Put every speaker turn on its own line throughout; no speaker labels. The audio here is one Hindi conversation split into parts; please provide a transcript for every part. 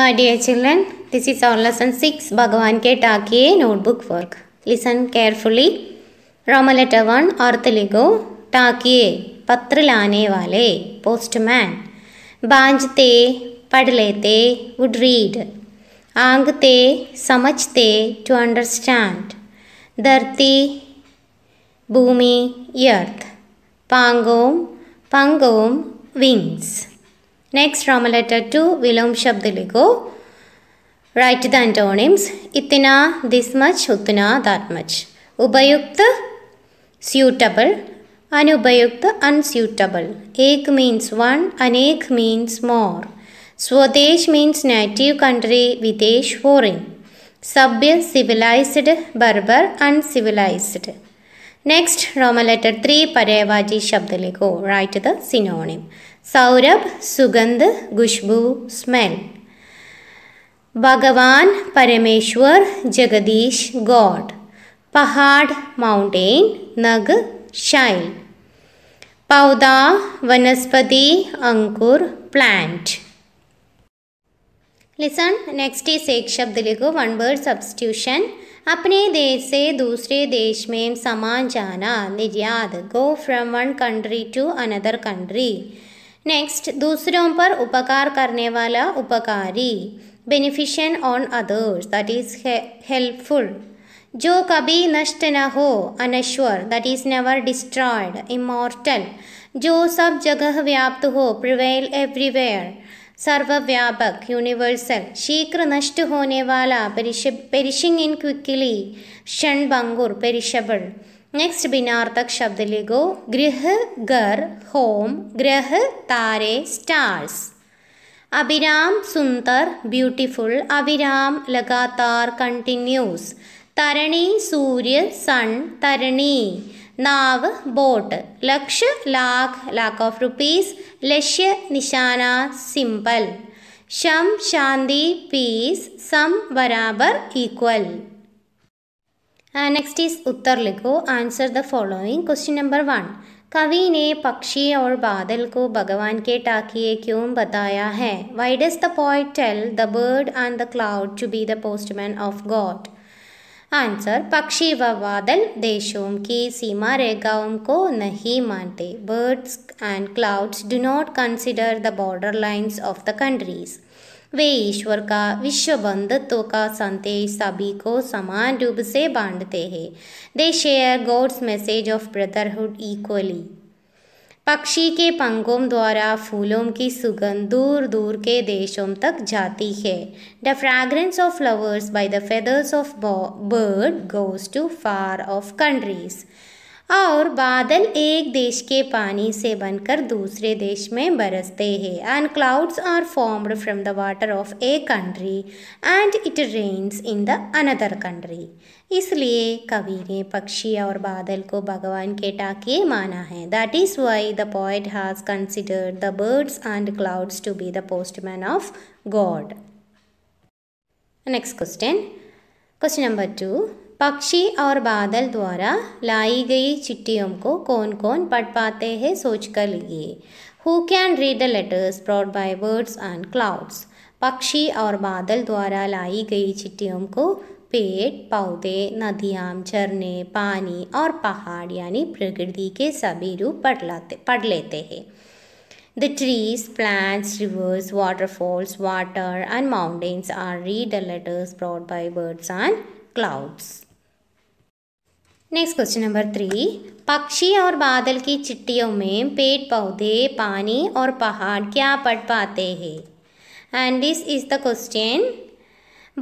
Uh, dear children, this is our lesson 6 Bhagavan Ke Takiye notebook work. Listen carefully. Rama letter 1 Arthaligo Takiye पत्र लाने वाले पोस्टमैन बांझते पढ़ लेते वुड रीड आंगते समझते टू अंडरस्टैंड धरती भूमि अर्थ पांगोम पंगोम विंग्स Next, from letter 2, विलोम शब्द लिखो राइट द एंटोनिम्स इतना दिस मच उतना दैट मच उपयुक्त suitable अनुपयुक्त अनस्यूटेबल एक मीन्स वन अनेक मीन्स मोर स्वदेश मीन्स नेटिव कंट्री विदेश फॉरेन सभ्य सिविलाइज्ड बर्बर uncivilised next Roman letter three पर्यायवाची शब्द लिखो राइट द सिनोनिम सौरभ सुगंध खुशबू स्मेल भगवान परमेश्वर जगदीश गॉड पहाड़ माउंटेन नग शाइन पौधा वनस्पति अंकुर प्लांट लिसन नेक्स्ट इस एक शब्द लिखो वन वर्ड सब्सटीट्यूशन अपने देश से दूसरे देश में सामान जाना निर्यात go from one country to another country next दूसरों पर उपकार करने वाला उपकारी beneficent on others that is helpful जो कभी नष्ट न हो अनश्वर that is never destroyed immortal जो सब जगह व्याप्त हो प्रिवेल एवरीवेयर सर्वव्यापक यूनिवर्सल शीघ्र नष्ट होने वाला पेरिश पेरिशिंग इन क्विकली क्षण भंगुर पेरिशबल नेक्स्ट बिनार्थक शब्द लिखो गृह घर होम ग्रह तारे स्टार्स अभिराम सुंदर ब्यूटीफुल अभिराम लगातार कंटिन्यूस तरणी सूर्य सण तरणी नाव बोट लक्ष्य लाख लाख ऑफ रुपीस लक्ष्य निशाना सिंपल शम शांति पीस सम बराबर इक्वल नेक्स्ट इस उत्तर लिखो answer the following question number one कवि ने पक्षी और बादल को भगवान के टाकिए क्यों बताया है why does the poet tell the bird and the cloud to be the postman of God answer पक्षी व बादल देशों की सीमा रेखाओं को नहीं मानते birds and clouds do not consider the border lines of the countries वे ईश्वर का विश्व बंधुत्व का संदेश सभी को समान रूप से बांटते हैं they share God's message of brotherhood equally पक्षी के पंखों द्वारा फूलों की सुगंध दूर दूर के देशों तक जाती है the fragrance of flowers by the feathers of bird goes to far of countries और बादल एक देश के पानी से बनकर दूसरे देश में बरसते हैं and clouds are formed from the water of a country and it rains in the another country इसलिए कवि ने पक्षी और बादल को भगवान के टाके माना है that is why the poet has considered the birds and clouds to be the postman of God next question question number two पक्षी और बादल द्वारा लाई गई चिट्ठियों को कौन कौन पढ़ पाते हैं सोच कर लिए who can read the letters brought by birds and clouds पक्षी और बादल द्वारा लाई गई चिट्ठियों को पेड़ पौधे नदियाँ झरने पानी और पहाड़ यानी प्रकृति के सभी रूप पढ़ लाते पढ़ लेते हैं The trees, plants, rivers, waterfalls, water and mountains are read the letters brought by birds and clouds. Next question number three पक्षी और बादल की चिट्टियों में पेड़ पौधे पानी और पहाड़ क्या पढ़ पाते हैं and this is the question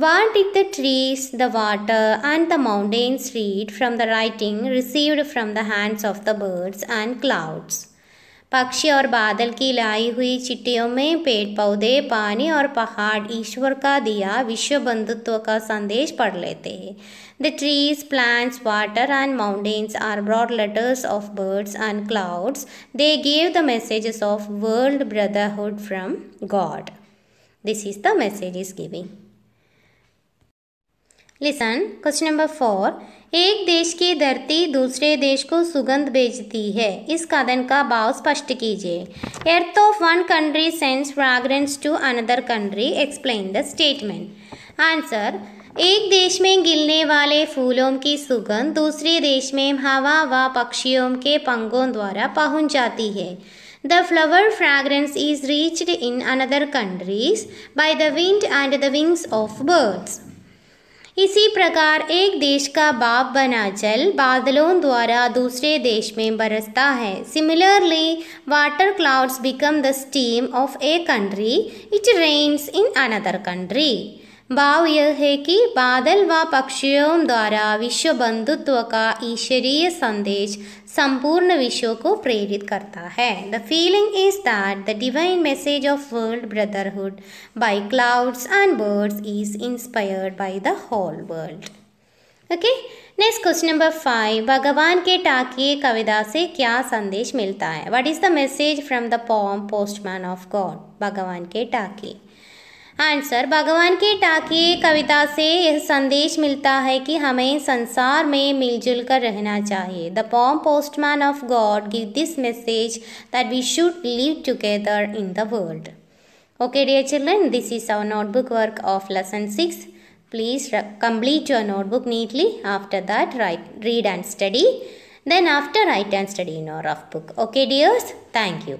what did the trees the water and the mountains read from the writing received from the hands of the birds and clouds पक्षी और बादल की लाई हुई चिट्टियों में पेड़ पौधे पानी और पहाड़ ईश्वर का दिया विश्व बंधुत्व का संदेश पढ़ लेते हैं the trees plants water and mountains are brought letters of birds and clouds they give the messages of world brotherhood from God this is the message is giving listen question number four एक देश की धरती दूसरे देश को सुगंध भेजती है इस कदन का भाव स्पष्ट कीजिए earth of one country sends fragrance to another country explain the statement answer एक देश में गिलने वाले फूलों की सुगंध दूसरे देश में हवा व पक्षियों के पंगों द्वारा पहुंच जाती है the flower fragrance is reached in another countries by the wind and the wings of birds इसी प्रकार एक देश का बाप बना जल बादलों द्वारा दूसरे देश में बरसता है similarly water clouds become the steam of a country it rains in another country भाव यह है कि बादल व पक्षियों द्वारा विश्व बंधुत्व का ईश्वरीय संदेश संपूर्ण विश्व को प्रेरित करता है the feeling is that the divine message of world brotherhood by clouds and birds is inspired by the whole world okay next question number five भगवान के टाकिए कविता से क्या संदेश मिलता है what is the message from the poem postman of God भगवान के टाकिए आंसर भगवान की टाकी कविता से यह संदेश मिलता है कि हमें संसार में मिलजुल कर रहना चाहिए the poem postman of God give this message that we should live together in the world okay dear children this is our notebook work of lesson six please complete your notebook neatly after that write read and study then after write and study in our of book okay dears thank you